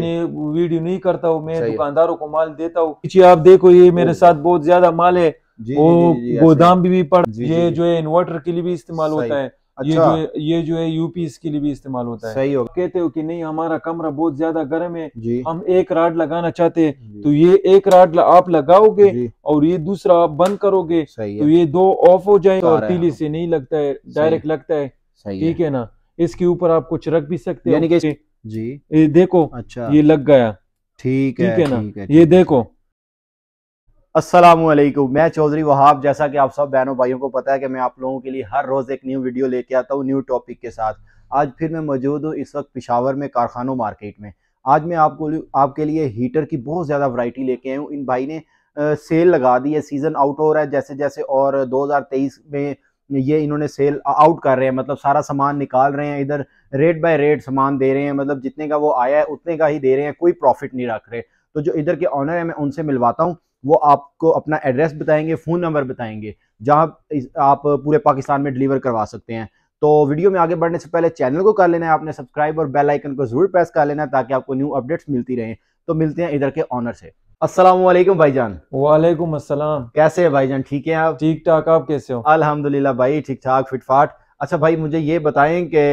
Video नहीं करता हूँ मैं दुकानदारों को माल देता हूँ आप देखो ये मेरे साथ बहुत ज्यादा माल है वो गोदाम भी, भी पड़ ये जो है इन्वर्टर के लिए भी इस्तेमाल होता है अच्छा। ये जो है ये जो है यूपी इसके लिए भी इस्तेमाल होता है सही हो कहते हो कि नहीं हमारा कमरा बहुत ज्यादा गर्म है हम एक राड लगाना चाहते हैं तो ये एक राड आप लगाओगे और ये दूसरा आप बंद करोगे तो ये दो ऑफ हो जाएंगे और तीली से नहीं लगता है डायरेक्ट लगता है ठीक है ना इसके ऊपर आप कुछ रख भी सकते हैं जी ये देखो अच्छा ये लग गया ठीक है ठीक है ना ये देखो असलम मैं चौधरी वहाब जैसा कि आप सब बहनों भाइयों को पता है कि मैं आप लोगों के लिए हर रोज़ एक न्यू वीडियो लेके आता हूँ न्यू टॉपिक के साथ आज फिर मैं मौजूद हूँ इस वक्त पिशावर में कारखानों मार्केट में आज मैं आपको आपके लिए हीटर की बहुत ज़्यादा वैरायटी लेके आया हूँ इन भाई ने आ, सेल लगा दी है सीज़न आउट हो रहा है जैसे जैसे और 2023 में ये इन्होंने सेल आउट कर रहे हैं मतलब सारा सामान निकाल रहे हैं इधर रेट बाय रेट सामान दे रहे हैं मतलब जितने का वो आया है उतने का ही दे रहे हैं कोई प्रॉफिट नहीं रख रहे तो जो इधर के ऑनर है मैं उनसे मिलवाता हूँ वो आपको अपना एड्रेस बताएंगे फ़ोन नंबर बताएंगे जहाँ आप पूरे पाकिस्तान में डिलीवर करवा सकते हैं तो वीडियो में आगे बढ़ने से पहले चैनल को कर लेना है आपने सब्सक्राइब और बेल आइकन को जरूर प्रेस कर लेना है ताकि आपको न्यू अपडेट्स मिलती रहे तो मिलते हैं इधर के ऑनर से असलम भाई भाईजान वालेकुम असलम कैसे है भाईजान ठीक है आप ठीक ठाक आप कैसे हो अलहमदुल्ला भाई ठीक ठाक फिटफाट अच्छा भाई मुझे ये बताएं कि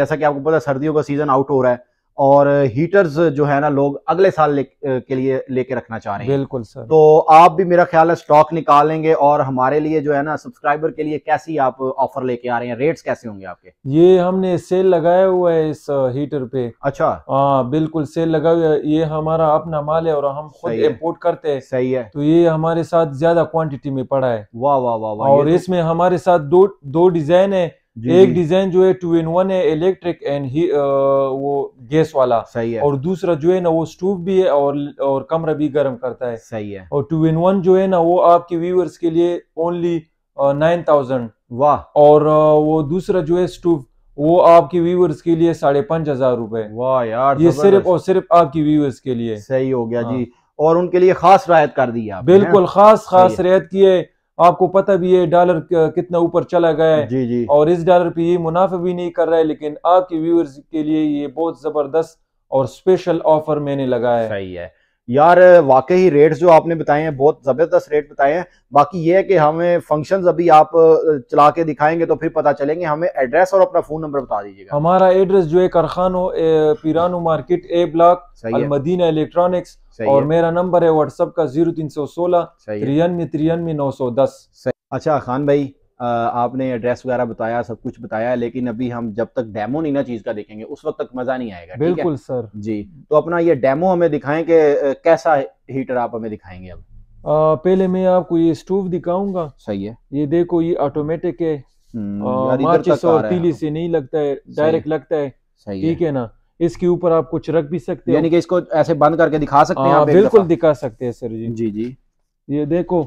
जैसा कि आपको पता सर्दियों का सीज़न आउट हो रहा है और हीटर्स जो है ना लोग अगले साल ले, के लिए लेके रखना चाह रहे हैं बिल्कुल सर तो आप भी मेरा ख्याल है स्टॉक निकालेंगे और हमारे लिए जो है ना सब्सक्राइबर के लिए कैसी आप ऑफर लेके आ रहे हैं रेट्स कैसे होंगे आपके ये हमने सेल लगाया हुआ है इस हीटर पे अच्छा हाँ बिल्कुल सेल लगा हुआ है ये हमारा अपना माल है और हम खुद इम्पोर्ट करते हैं सही है तो ये हमारे साथ ज्यादा क्वान्टिटी में पड़ा है वाह वाह वाह और तो इसमें हमारे साथ दो दो डिजाइन है एक डिजाइन जो है टू इन वन है इलेक्ट्रिक एंड ही आ, वो गैस वाला सही है और दूसरा जो है ना वो स्टूव भी है और और कमरा भी गर्म करता है सही है और टू इन वन जो है ना वो आपके व्यूअर्स के लिए ओनली नाइन थाउजेंड वाह और वो दूसरा जो है स्टूव वो आपके व्यूअर्स के लिए साढ़े पांच हजार रूपए वाह यार ये सिर्फ और सिर्फ आपकी व्यूअर्स के लिए सही हो गया जी हाँ। और उनके लिए खास रायत कर दी बिल्कुल खास खास रियायत की है आपको पता भी है डॉलर कितना ऊपर चला गया है जी जी और इस डॉलर पे ये मुनाफा भी नहीं कर रहा है लेकिन आपके व्यूअर्स के लिए ये बहुत जबरदस्त और स्पेशल ऑफर मैंने लगाया है सही है यार वाकई रेट्स जो आपने बताए हैं बहुत ज़बरदस्त रेट बताए हैं बाकी ये है कि हमें फंक्शंस अभी आप चला के दिखाएंगे तो फिर पता चलेंगे हमें एड्रेस और अपना फ़ोन नंबर बता दीजिएगा हमारा एड्रेस जो है कारखानो पीरानो market A block Madina electronics और मेरा नंबर है व्हाट्सअप का जीरो तीन सौ सोलह तिरानवे तिरानवे नौ सौ दस अच्छा खान भाई आपने एड्रेस वगैरह बताया सब कुछ बताया लेकिन अभी हम जब तक डेमो नहीं ना चीज का देखेंगे उस वक्त तक मजा नहीं आएगा बिल्कुल सर जी तो अपना ये डेमो हमें दिखाएं कि कैसा हीटर आप हमें दिखाएंगे अब पहले मैं आपको ये स्टोव दिखाऊंगा सही है ये देखो ये ऑटोमेटिक है हम्म, माचिस और तीली से नहीं लगता है डायरेक्ट लगता है ठीक है ना इसके ऊपर आप कुछ रख भी सकते हैं यानी कि इसको ऐसे बंद करके दिखा सकते हैं हाँ, बिल्कुल दिखा सकते हैं सर जी जी जी ये देखो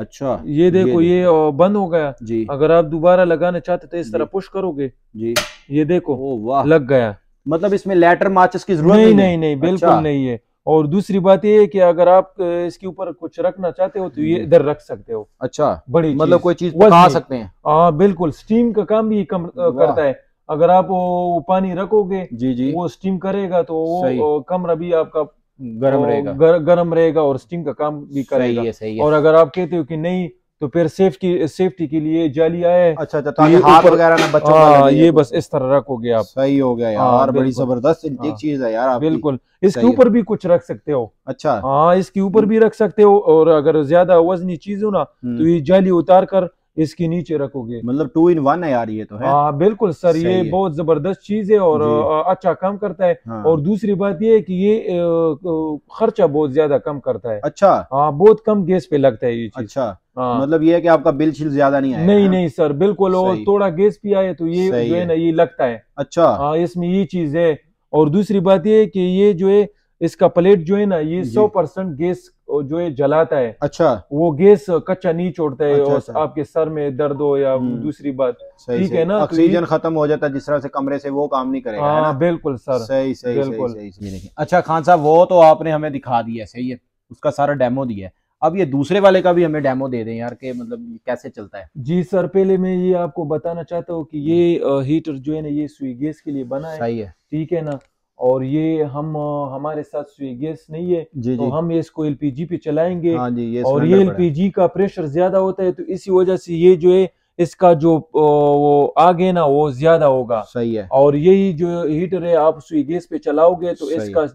अच्छा ये देखो ये, ये बंद हो गया जी अगर आप दोबारा लगाना चाहते तो इस तरह पुश करोगे जी ये देखो वाह लग गया मतलब इसमें लेटर माचिस की जरूरत नहीं नहीं नहीं अच्छा। बिल्कुल अच्छा। नहीं है और दूसरी बात ये है कि अगर आप इसके ऊपर कुछ रखना चाहते हो तो ये इधर रख सकते हो अच्छा बड़ी मतलब कोई चीज पका सकते हैं हाँ बिल्कुल स्टीम का काम भी कम करता है अगर आप वो पानी रखोगे जी जी वो स्टीम करेगा तो वो कमरा भी आपका गर्म तो रहेगा गर, गर्म रहेगा और स्टीम का काम भी करेगा सही है, सही है। और अगर आप कहते हो कि नहीं तो फिर सेफ्टी सेफ्टी के लिए जाली आए अच्छा अच्छा तो हाथ वगैरह ना बच्चों आ, हाँ, ये बस इस तरह रखोगे आप सही हो गया हाँ, यार आ, बड़ी जबरदस्त एक हाँ, चीज है यार बिल्कुल इसके ऊपर भी कुछ रख सकते हो अच्छा हाँ इसके ऊपर भी रख सकते हो और अगर ज्यादा वजनी चीज हो ना तो हम्म। ये जाली उतार कर इसके नीचे रखोगे मतलब टू इन वन है यार ये तो है हाँ, बिल्कुल सर ये बहुत जबरदस्त चीज है और अच्छा काम करता है हाँ। और दूसरी बात ये है कि ये खर्चा बहुत ज्यादा कम करता है अच्छा हाँ, बहुत कम गैस पे लगता है ये चीज अच्छा हाँ। मतलब ये है कि आपका बिल छिल ज्यादा नहीं आया नहीं नहीं सर बिल्कुल और थोड़ा गैस भी आए तो ये जो है ना ये लगता है अच्छा हाँ इसमें ये चीज है और दूसरी बात ये है कि ये जो है इसका प्लेट जो है ना ये सौ परसेंट गैस जो ये जलाता है अच्छा वो गैस कच्चा नहीं छोड़ता है अच्छा, और अच्छा। आपके सर में दर्द हो या हम्म। दूसरी बात ठीक है ना तो ऑक्सीजन खत्म हो जाता है जिस तरह से कमरे से वो काम नहीं करेगा हाँ बिल्कुल सर सही सही बिल्कुल अच्छा खान साहब वो तो आपने हमें दिखा दिया सही है उसका सारा डेमो दिया है अब ये दूसरे वाले का भी हमें डेमो दे दें यार के मतलब कैसे चलता है जी सर पहले मैं ये आपको बताना चाहता हूँ कि हम्म। ये हीटर जो है ना ये सुई गैस के लिए बना है सही है ठीक है ना और ये हम हमारे साथ गैस नहीं है जी तो हम इसको एलपीजी पे चलाएंगे हाँ जी, ये और ये एलपीजी का प्रेशर ज्यादा होता है तो इसी वजह से ये जो है इसका जो वो आगे ना वो ज्यादा होगा सही है और यही जो हीटर है आप स्वी गैस पे चलाओगे तो इसका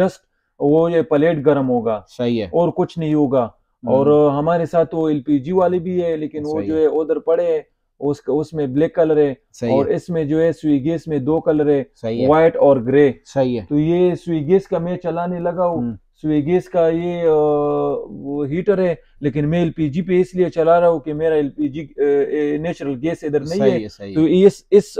जस्ट वो ये प्लेट गर्म होगा सही है और कुछ नहीं होगा और हम्म। हमारे साथ वो तो एलपीजी वाले भी है लेकिन वो जो है उधर पड़े है उस उसमें ब्लैक कलर है और इसमें जो है स्विगेस में दो कलर है व्हाइट और ग्रे सही है तो ये स्विगेस का मैं चलाने लगा हूँ हम्म। स्विगेस का ये वो हीटर है लेकिन मैं एलपीजी पे इसलिए चला रहा हूँ कि मेरा एलपीजी नेचुरल गैस इधर नहीं है, है तो इस इस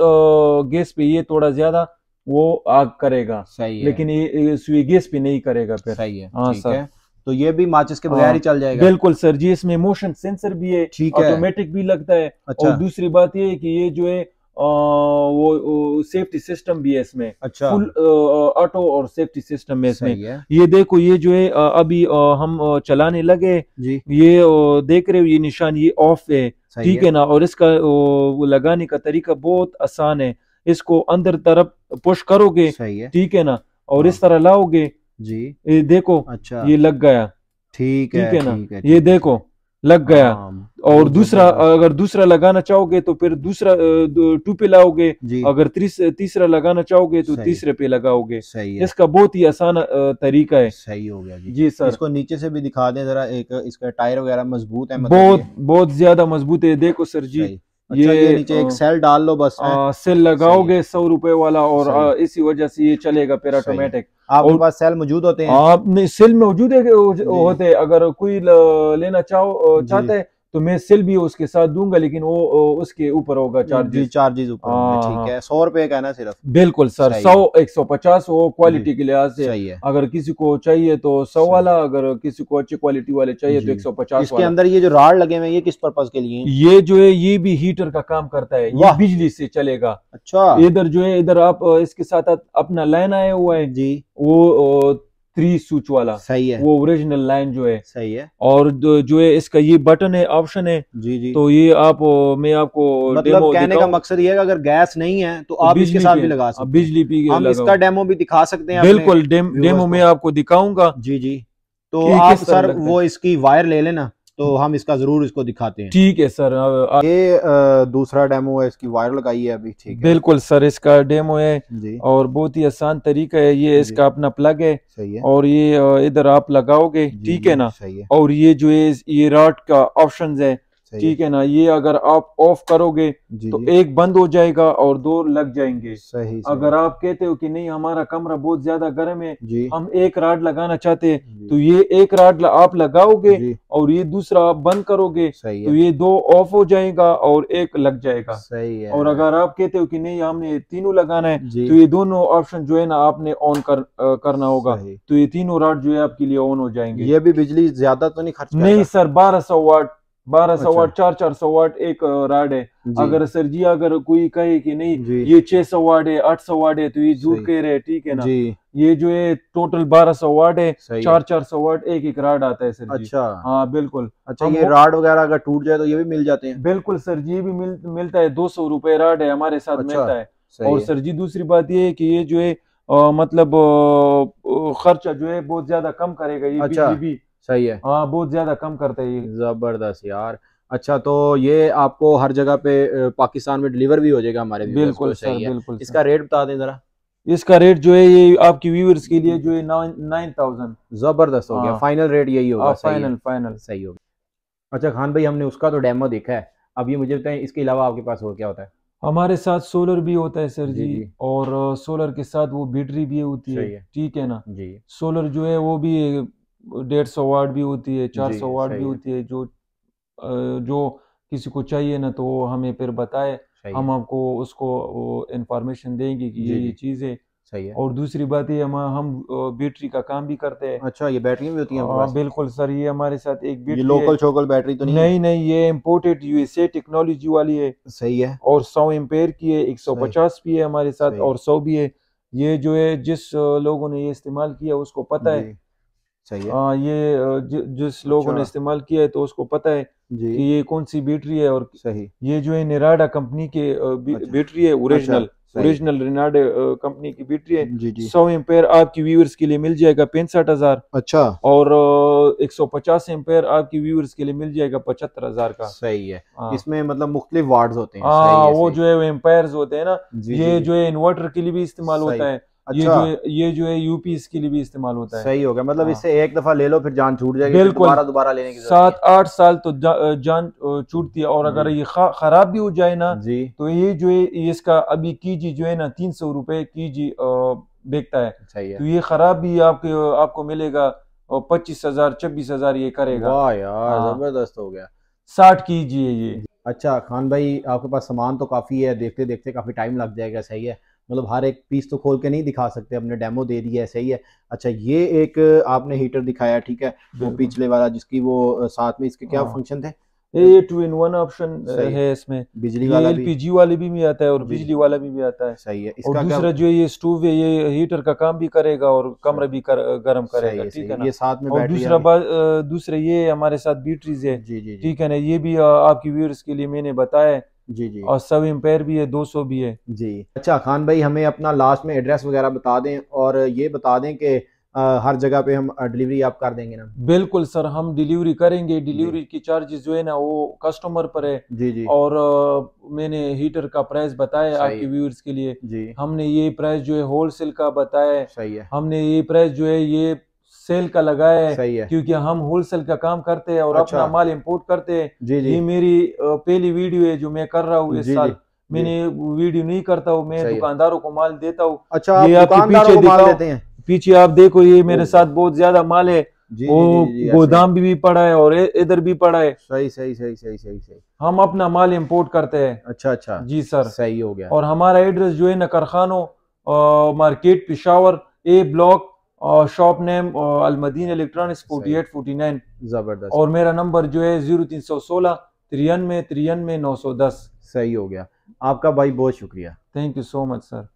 गैस पे ये थोड़ा ज्यादा वो आग करेगा सही है लेकिन ये स्विगेस पे नहीं करेगा फिर सही है हाँ सर तो ये भी माचिस के बगैर ही हाँ, चल जाएगा बिल्कुल सर जी इसमें मोशन सेंसर भी है ठीक है ऑटोमेटिक भी लगता है अच्छा। और दूसरी बात ये है कि ये जो है आ, वो, वो सेफ्टी सिस्टम भी है इसमें अच्छा फुल ऑटो और सेफ्टी सिस्टम है इसमें ये देखो ये जो है अभी आ, हम चलाने लगे जी ये देख रहे हो ये निशान ये ऑफ है ठीक है है ना और इसका वो लगाने का तरीका बहुत आसान है इसको अंदर तरफ पुश करोगे ठीक है।, है ना और इस हाँ। तरह लाओगे जी ये देखो अच्छा ये लग गया ठीक है ठीक है ना ये देखो लग गया हाँ, हाँ, और दूसरा अगर दूसरा लगाना चाहोगे तो फिर दूसरा टू पे लाओगे अगर तीसरा लगाना चाहोगे तो तीसरे पे लगाओगे सही है इसका बहुत ही आसान तरीका है सही हो गया जी, जी सर इसको नीचे से भी दिखा दें जरा एक इसका टायर वगैरह मजबूत है मतलब बहुत बहुत ज्यादा मजबूत है देखो सर जी अच्छा, ये, नीचे एक सेल डाल लो बस आ, सेल लगाओगे सौ रुपए वाला और आ, इसी वजह से ये चलेगा पेराटोमेटिक आपके पास सेल मौजूद होते हैं आप सेल मौजूद होते हैं अगर कोई लेना चाहो चाहते हैं तो मैं सिल भी उसके साथ दूंगा लेकिन वो उसके ऊपर होगा चार्जेस चार्जेस ऊपर हाँ, ठीक है हाँ। सौ रुपए का ना सिर्फ बिल्कुल सर सौ एक सौ पचास वो क्वालिटी के लिहाज से अगर किसी को चाहिए तो सौ वाला अगर किसी को अच्छी क्वालिटी वाले चाहिए तो एक सौ पचास के अंदर ये जो राड लगे हुए ये किस परपज के लिए ये जो है ये भी हीटर का काम करता है ये बिजली से चलेगा अच्छा इधर जो है इधर आप इसके साथ अपना लाइन आया हुआ है जी वो थ्री स्विच वाला सही है वो ओरिजिनल लाइन जो है सही है और जो है इसका ये बटन है ऑप्शन है जी जी तो ये आप मैं आपको मतलब कहने का मकसद ये है अगर गैस नहीं है तो आप इसके साथ भी लगा सकते बिजली पी हम इसका डेमो भी दिखा सकते हैं बिल्कुल डेमो में आपको दिखाऊंगा जी जी तो आप सर वो इसकी वायर ले लेना तो हम इसका जरूर इसको दिखाते हैं ठीक है सर ये दूसरा डेमो है इसकी वायर लगाई है अभी ठीक है बिल्कुल सर इसका डेमो है और बहुत ही आसान तरीका है ये इसका अपना प्लग है, है। और ये इधर आप लगाओगे ठीक है ना और ये जो है ये रॉड का ऑप्शन है सही ठीक है ना ये अगर आप ऑफ करोगे जी, तो जी। एक बंद हो जाएगा और दो लग जाएंगे सही, सही अगर आप कहते हो कि नहीं हमारा कमरा बहुत ज्यादा गर्म है हम एक राड लगाना चाहते हैं तो ये एक राड आप लगाओगे और ये दूसरा आप बंद करोगे तो ये दो ऑफ हो जाएगा और एक लग जाएगा सही है और अगर आप कहते हो कि नहीं हमने तीनों लगाना है तो ये दोनों ऑप्शन जो है ना आपने ऑन कर, करना होगा तो ये तीनों राड जो है आपके लिए ऑन हो जाएंगे ये भी बिजली ज्यादा तो नहीं खर्च नहीं सर बारह सौ वाट बारह सौ वाट अच्छा। चार चार सौ वाट एक राड है अगर सर जी अगर कोई कहे कि नहीं ये छह सौ वाट है आठ सौ वाट है तो ये झूठ कह रहे हैं ठीक है ना ये जो है टोटल बारह सौ वाट है चार चार सौ वाट एक एक राड आता है सर अच्छा हाँ बिल्कुल अच्छा ये राड वगैरह अगर टूट जाए तो ये भी मिल जाते हैं बिल्कुल सर जी ये भी मिल, मिलता है दो सौ रुपए राड है हमारे साथ अच्छा। मिलता है और सर जी दूसरी बात ये है की ये जो है मतलब खर्चा जो है बहुत ज्यादा कम करेगा ये अच्छा। बिजली भी सही है हाँ बहुत ज्यादा कम करते हैं जबरदस्त यार अच्छा तो ये आपको हर जगह पे पाकिस्तान में डिलीवर भी हो जाएगा हमारे बिल्कुल सही है बिल्कुल इसका रेट बता दें जरा इसका रेट जो है ये आपकी व्यूअर्स के लिए जो है नाइन थाउजेंड जबरदस्त हो गया फाइनल हाँ। रेट यही होगा फाइनल हाँ, फाइनल सही होगा अच्छा खान भाई हमने उसका तो डेमो देखा है अब ये मुझे बताएं इसके अलावा आपके पास और क्या होता है हमारे साथ सोलर भी होता है सर जी, जी। और सोलर के साथ वो बैटरी भी होती है ठीक है ना जी सोलर जो है वो भी डेढ़ सौ वार्ड भी होती है चार सौ वार्ड भी होती है जो जो किसी को चाहिए ना तो वो हमें फिर बताए हम आपको उसको इंफॉर्मेशन देंगे कि ये ये चीज़ है सही है और दूसरी बात ये हम हम बैटरी का काम भी करते हैं अच्छा ये बैटरी भी होती है हाँ बिल्कुल सर ये हमारे साथ एक ये लोकल चोकल बैटरी तो नहीं नहीं नहीं ये इम्पोर्टेड यूएसए टेक्नोलॉजी वाली है सही है और सौ एम्पेयर की है एक सौ पचास भी है हमारे साथ और सौ भी है ये जो है जिस लोगों ने ये इस्तेमाल किया उसको पता है चाहिए हाँ, आ, ये जिस लोगों ने अच्छा। इस्तेमाल किया है तो उसको पता है कि ये कौन सी बैटरी है और सही ये जो है निराडा कंपनी के अच्छा। बैटरी है ओरिजिनल अच्छा, ओरिजिनल रिनाडे कंपनी की बैटरी है सौ एम्पेयर आपकी व्यूअर्स के लिए मिल जाएगा पैंसठ हजार अच्छा और एक सौ पचास एम्पेयर आपकी व्यूअर्स के लिए मिल जाएगा पचहत्तर हजार का सही है आ, हाँ। इसमें मतलब मुख्तलिफ वार्ड होते हैं हाँ वो है, जो है एम्पायर होते हैं ना ये जो है इन्वर्टर के लिए भी इस्तेमाल होता है अच्छा। ये जो है यूपी इसके लिए भी इस्तेमाल होता है सही हो गया मतलब हाँ। इससे एक दफा ले लो फिर जान छूट जाएगी बिल्कुल दोबारा लेने की सात आठ साल तो जान छूटती है और अगर हम्म। ये खराब भी हो जाए ना जी तो ये जो है इसका अभी की जो है ना तीन सौ रुपए की जी बेचता है सही है तो ये खराब भी आपके आपको मिलेगा और पच्चीस हजार छब्बीस हजार ये करेगा वाह यार हाँ। जबरदस्त हो गया साठ की जी ये अच्छा खान भाई आपके पास सामान तो काफी है देखते देखते काफी टाइम लग जाएगा सही है मतलब हर एक पीस तो खोल के नहीं दिखा सकते हमने डेमो दे दिया है सही है अच्छा ये एक आपने हीटर दिखाया ठीक है वो पिछले वाला जिसकी वो साथ में इसके क्या फंक्शन हाँ। थे ये टू इन वन ऑप्शन है इसमें बिजली वाला एलपीजी वाले भी में आता है और बिजली वाला भी में आता है सही है इसका और दूसरा जो ये स्टोव है ये हीटर का काम भी करेगा और कमरा भी कर, गर्म करेगा ठीक है ना ये साथ में और दूसरा बात दूसरा ये हमारे साथ बैटरीज है ठीक है ना ये भी आपकी व्यूअर्स के लिए मैंने बताया जी जी और सब एम्पेयर भी है 200 भी है जी अच्छा खान भाई हमें अपना लास्ट में एड्रेस वगैरह बता दें और ये बता दें कि हर जगह पे हम डिलीवरी आप कर देंगे ना बिल्कुल सर हम डिलीवरी करेंगे डिलीवरी की चार्जेस जो है ना वो कस्टमर पर है जी जी और आ, मैंने हीटर का प्राइस बताया आपके व्यूअर्स के लिए जी हमने ये प्राइस जो है होलसेल का बताया सही है हमने ये प्राइस जो है ये सेल का लगाया है सही है क्योंकि हम होलसेल का काम करते हैं और अच्छा। अपना माल इंपोर्ट करते हैं जी जी ये मेरी पहली वीडियो है जो मैं कर रहा हूँ इस साल मैंने वीडियो नहीं करता हूँ मैं दुकानदारों को माल देता हूँ अच्छा ये आपके पीछे पीछे आप देखो ये मेरे साथ बहुत ज्यादा माल है वो गोदाम भी, भी पड़ा है और इधर भी पड़ा है सही सही सही सही सही सही हम अपना माल इम्पोर्ट करते हैं अच्छा अच्छा जी सर सही हो गया और हमारा एड्रेस जो है ना Karkhano market Peshawar A block और shop name Almadeen electronics forty eight forty nine जबरदस्त और मेरा नंबर जो है जीरो तीन सौ सोलह तिरन में तिरन में नौ सौ दस सही हो गया आपका भाई बहुत शुक्रिया thank you so much sir